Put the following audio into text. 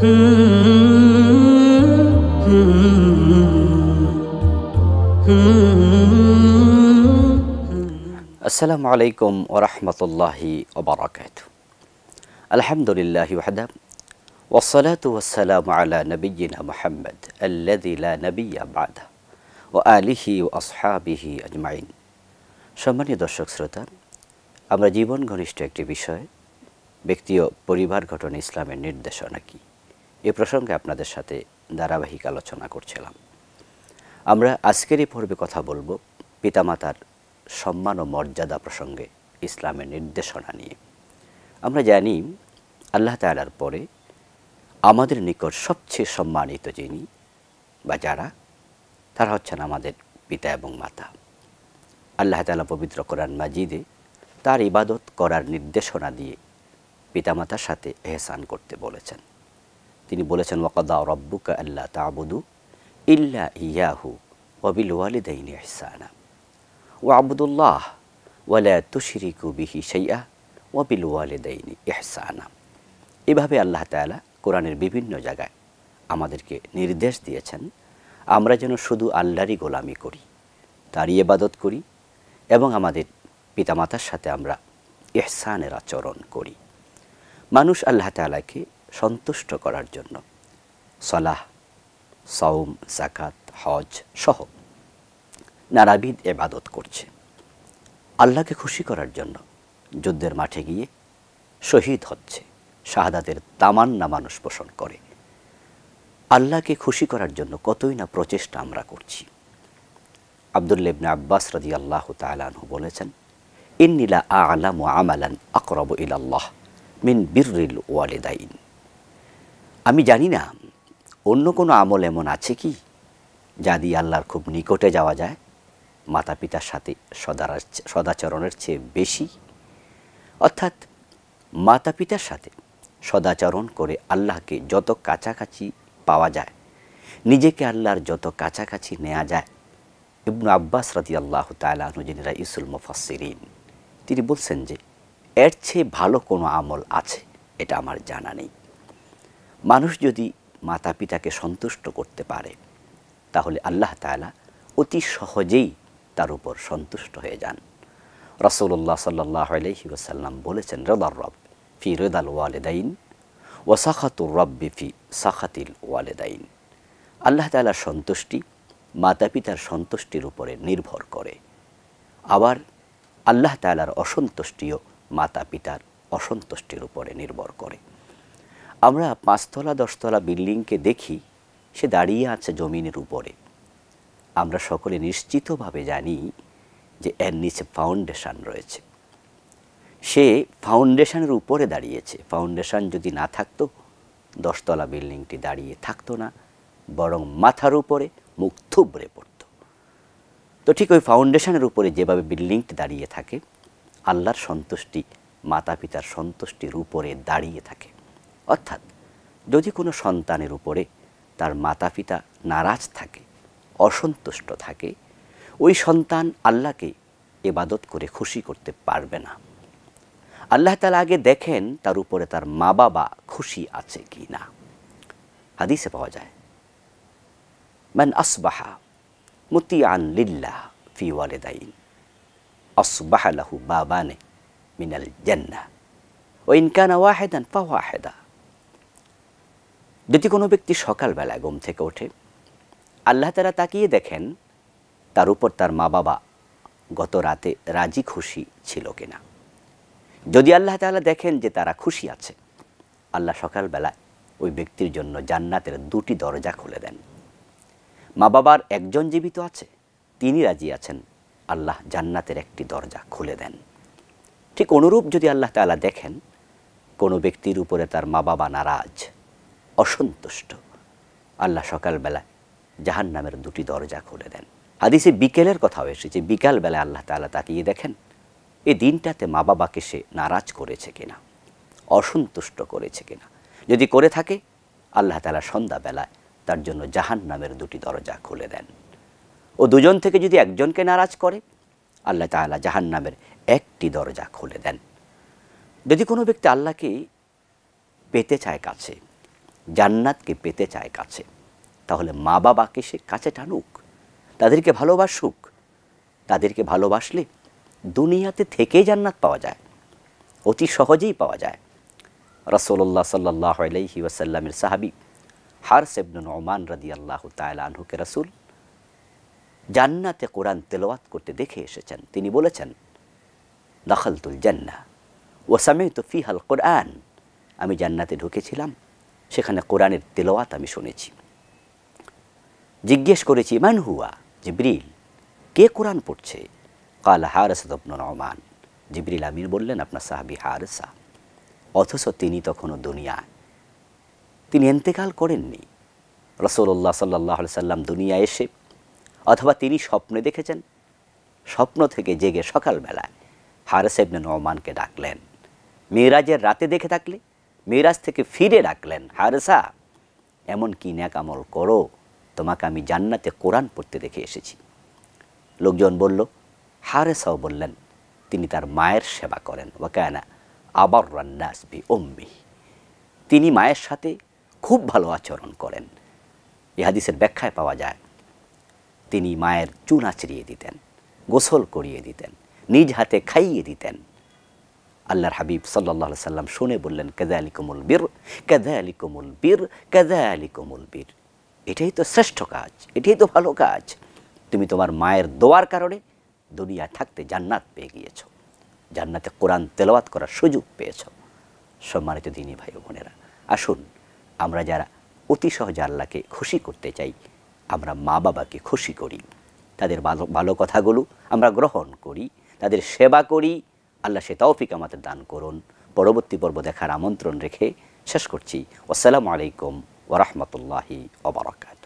আসসালামু আলাইকুম ওরহমতুল্লাহি ওবরাকাত আলহামদুলিল্লাহ ওয়াহাদা ওসলাত ওসালাম আলা নবীনা মোহাম্মদ আল্লাদিলা নবিয়া বাদা ও সম্মানীয় দর্শক শ্রোতা আমরা জীবন ঘনিষ্ঠ একটি বিষয় ব্যক্তি ও পরিবার ঘটনা ইসলামের নির্দেশনা কী এ প্রসঙ্গে আপনাদের সাথে ধারাবাহিক আলোচনা করছিলাম আমরা আজকের এই পর্বে কথা বলবো পিতামাতার সম্মান ও মর্যাদা প্রসঙ্গে ইসলামের নির্দেশনা নিয়ে আমরা জানি আল্লাহ তালার পরে আমাদের নিকট সবচেয়ে সম্মানিত যিনি বা যারা তারা হচ্ছেন আমাদের পিতা এবং মাতা আল্লাহ তালা পবিত্র কোরআন মাজিদে তার ইবাদত করার নির্দেশনা দিয়ে পিতামাতার সাথে এহসান করতে বলেছেন তিনি বলেছেন ওয়াকাদা রব্বুকা আল্লাহ তাবুদু ইল্লা ইয়াহু ওয়াবিল ওয়ালিদাইনি ইহসানা ও আবুদুল্লাহ ওয়ালা তুশরিকু বিহি শাইআ ওয়াবিল ওয়ালিদাইনি ইহসানা এভাবে আল্লাহ তাআলা কোরআনের বিভিন্ন জায়গায় আমাদেরকে নির্দেশ দিয়েছেন আমরা যেন শুধু আল্লাহরই গোলামি করি তারই এবাদত করি এবং আমাদের পিতামাতার সাথে আমরা এহসানের আচরণ করি মানুষ আল্লাহ তাআলাকে সন্তুষ্ট করার জন্য সলাহ সৌম জাকাত হজ সহ নারাবিদ এবাদত করছে আল্লাহকে খুশি করার জন্য যুদ্ধের মাঠে গিয়ে শহীদ হচ্ছে শাহাদাতের তামান্না মানুষ পোষণ করে আল্লাহকে খুশি করার জন্য কতই না প্রচেষ্টা আমরা করছি আবদুল্লেবনে আব্বাস রাজি আল্লাহ তালু বলেছেন ইন্নিলা আলাম আমালান আকরব ইলাল্লাহ মিন বিরিল ইন আমি জানি না অন্য কোনো আমল এমন আছে কি যা দিয়ে আল্লাহর খুব নিকটে যাওয়া যায় মাতা পিতার সাথে সদারা সদাচরণের চেয়ে বেশি অর্থাৎ মাতা পিতার সাথে সদাচরণ করে আল্লাহকে যত কাছাকাছি পাওয়া যায় নিজেকে আল্লাহর যত কাছাকাছি নেওয়া যায় ইবনু আব্বাস রাজি আল্লাহ তালু নজিনা ইসুল মুফাসিরিন তিনি বলছেন যে এর চেয়ে ভালো কোনো আমল আছে এটা আমার জানা নেই মানুষ যদি মাতা পিতাকে সন্তুষ্ট করতে পারে তাহলে আল্লাহ তালা অতি সহজেই তার উপর সন্তুষ্ট হয়ে যান রসৌল্লা সাল্লাহ আলহি ওসাল্লাম বলেছেন রদার রব ফি রেদাল ওয়ালেদাইন ও সাখাতুর রব্বি ফি সাখাতিল ওয়ালেদাইন আল্লাহ তালার সন্তুষ্টি মাতা পিতার সন্তুষ্টির উপরে নির্ভর করে আবার আল্লাহ তালার অসন্তুষ্টিও মাতা পিতার অসন্তুষ্টির উপরে নির্ভর করে আমরা পাঁচতলা দশতলা বিল্ডিংকে দেখি সে দাঁড়িয়ে আছে জমিনের উপরে আমরা সকলে নিশ্চিতভাবে জানি যে এর নিচে ফাউন্ডেশন রয়েছে সে ফাউন্ডেশনের উপরে দাঁড়িয়েছে ফাউন্ডেশন যদি না থাকতো দশতলা বিল্ডিংটি দাঁড়িয়ে থাকতো না বরং মাথার উপরে মুখ থুবড়ে পড়ত তো ঠিক ওই ফাউন্ডেশনের উপরে যেভাবে বিল্ডিংটি দাঁড়িয়ে থাকে আল্লাহর সন্তুষ্টি মাতা পিতার সন্তুষ্টির উপরে দাঁড়িয়ে থাকে অর্থাৎ যদি কোনো সন্তানের উপরে তার মাতা পিতা নারাজ থাকে অসন্তুষ্ট থাকে ওই সন্তান আল্লাহকে এবাদত করে খুশি করতে পারবে না আল্লাহ তালা আগে দেখেন তার উপরে তার মা বাবা খুশি আছে কি না হাদিসে পাওয়া যায় ম্যান আসবাহা মুতিয়ান লিল্লাহ ফি ওয়ালেদাইন আসবাহা লাহু বাবানে মিনাল জেন্না ও ইনকানা ওয়াহেদান পাওয়া হেদা যদি কোনো ব্যক্তি সকালবেলায় ঘুম থেকে ওঠে আল্লাহ তারা তাকিয়ে দেখেন তার উপর তার মা বাবা গত রাতে রাজি খুশি ছিল কিনা যদি আল্লাহ তালা দেখেন যে তারা খুশি আছে আল্লাহ সকালবেলায় ওই ব্যক্তির জন্য জান্নাতের দুটি দরজা খুলে দেন মা বাবার একজন জীবিত আছে তিনি রাজি আছেন আল্লাহ জান্নাতের একটি দরজা খুলে দেন ঠিক অনুরূপ যদি আল্লাহ তালা দেখেন কোনো ব্যক্তির উপরে তার মা বাবা নারাজ অসন্তুষ্ট আল্লাহ সকালবেলা জাহান নামের দুটি দরজা খুলে দেন হাদিসে বিকেলের কথাও এসেছে বিকালবেলা আল্লাহ তালা তাকিয়ে দেখেন এই দিনটাতে মা বাবাকে সে নারাজ করেছে কিনা অসন্তুষ্ট করেছে কিনা যদি করে থাকে আল্লাহ তালা সন্ধ্যাবেলায় তার জন্য জাহান নামের দুটি দরজা খুলে দেন ও দুজন থেকে যদি একজনকে নারাজ করে আল্লাহ তালা জাহান নামের একটি দরজা খুলে দেন যদি কোনো ব্যক্তি আল্লাহকে পেতে চায় কাছে জান্নাতকে পেতে চায় কাছে তাহলে মা বাবাকে সে কাছে টানুক তাদেরকে ভালোবাসুক তাদেরকে ভালোবাসলে দুনিয়াতে থেকেই জান্নাত পাওয়া যায় অতি সহজেই পাওয়া যায় রসোল্লা সাল্লাহ আলহি ওয়াসাল্লামের সাহাবি হার সেবনুন ওমান রদি আল্লাহ তালহুকে রসুল জান্নাতে কোরআন তেলোয়াত করতে দেখে এসেছেন তিনি বলেছেন দখলতুল জান্না ও সামে তো ফিহাল কোরআন আমি জান্নাতে ঢুকেছিলাম সেখানে কোরআনের তেলাওয়াত আমি শুনেছি জিজ্ঞেস করেছি মানহুয়া হুয়া জিব্রিল কে কোরআন পড়ছে কাল হারসাদ নমান জিব্রিল আমির বললেন আপনার সাহাবি হারসা অথচ তিনি তখনও দুনিয়ায় তিনি এন্তেকাল করেননি রসোল্লা সাল্লাহ সাল্লাম দুনিয়া এসে অথবা তিনি স্বপ্নে দেখেছেন স্বপ্ন থেকে জেগে সকালবেলায় হারসেবনে নওমানকে ডাকলেন মেয়েরাজের রাতে দেখে থাকলে মিরাজ থেকে ফিরে রাখলেন হারসা এমন কি ন্যাকামল করো তোমাকে আমি জান্নাতে কোরআন পড়তে দেখে এসেছি লোকজন বলল হারেসাও বললেন তিনি তার মায়ের সেবা করেন ওয়াকায়না আবার রান্নাসবি অম্বি তিনি মায়ের সাথে খুব ভালো আচরণ করেন ইহাদিসের ব্যাখ্যায় পাওয়া যায় তিনি মায়ের চুন আছড়িয়ে দিতেন গোসল করিয়ে দিতেন নিজ হাতে খাইয়ে দিতেন আল্লাহর হাবিব সাল্লাহ সাল্লাম শুনে বললেন কেদালিকুমুল বীর কেদালিকুমুল বীর কেদালিকুমুল বীর এটাই তো শ্রেষ্ঠ কাজ এটাই তো ভালো কাজ তুমি তোমার মায়ের দোয়ার কারণে দুনিয়া থাকতে জান্নাত পেয়ে গিয়েছ জান্নাতে কোরআন তেলাওয়াত করার সুযোগ পেয়েছ সম্মানিত দিনী ভাই বোনেরা আসুন আমরা যারা অতি সহজে আল্লাহকে খুশি করতে চাই আমরা মা বাবাকে খুশি করি তাদের ভালো ভালো কথাগুলো আমরা গ্রহণ করি তাদের সেবা করি আল্লাহ সে তৌফিক আমাদের দান করুন পরবর্তী পর্ব দেখার আমন্ত্রণ রেখে শেষ করছি আসসালামু আলাইকুম ওরহমতুল্লাহি ওবরাকাত